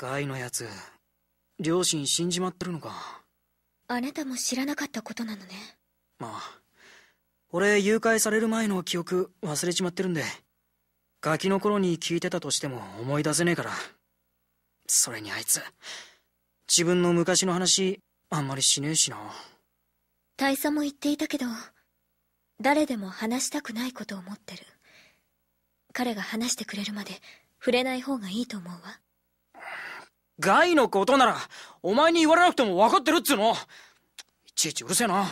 ガイのやつ両親死んじまってるのかあなたも知らなかったことなのねまあ俺誘拐される前の記憶忘れちまってるんでガキの頃に聞いてたとしても思い出せねえからそれにあいつ自分の昔の話あんまりしねえしな大佐も言っていたけど誰でも話したくないことを思ってる彼が話してくれるまで触れない方がいいと思うわガイのことなら、お前に言われなくても分かってるっつうの。いちいちうるせえな。